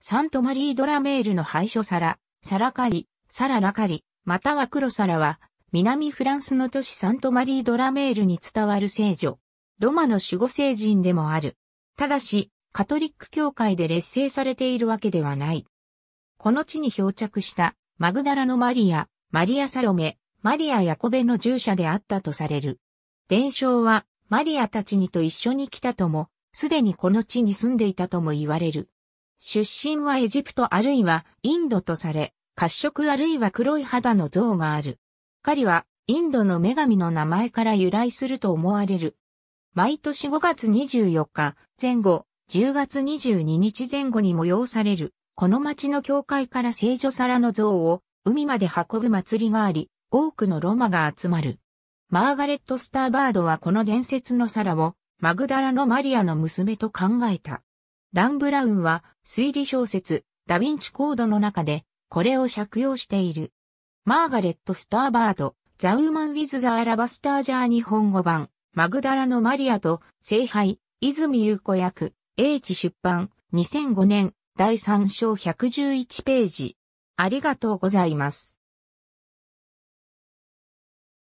サントマリードラメールの廃所皿、サラカリ、サララカリ、または黒サラは、南フランスの都市サントマリードラメールに伝わる聖女。ロマの守護聖人でもある。ただし、カトリック教会で劣勢されているわけではない。この地に漂着したマグダラのマリア、マリアサロメ、マリア・ヤコベの従者であったとされる。伝承はマリアたちにと一緒に来たとも、すでにこの地に住んでいたとも言われる。出身はエジプトあるいはインドとされ、褐色あるいは黒い肌の像がある。狩りはインドの女神の名前から由来すると思われる。毎年5月24日前後、10月22日前後に催される、この町の教会から聖女皿の像を海まで運ぶ祭りがあり、多くのロマが集まる。マーガレット・スターバードはこの伝説の皿をマグダラのマリアの娘と考えた。ダン・ブラウンは推理小説ダヴィンチコードの中でこれを借用している。マーガレット・スターバード、ザ・ウーマン・ウィズ・ザ・アラバスター・ジャー日本語版、マグダラのマリアと聖杯、泉優子役、英知出版、2005年、第3章111ページ。ありがとうございます。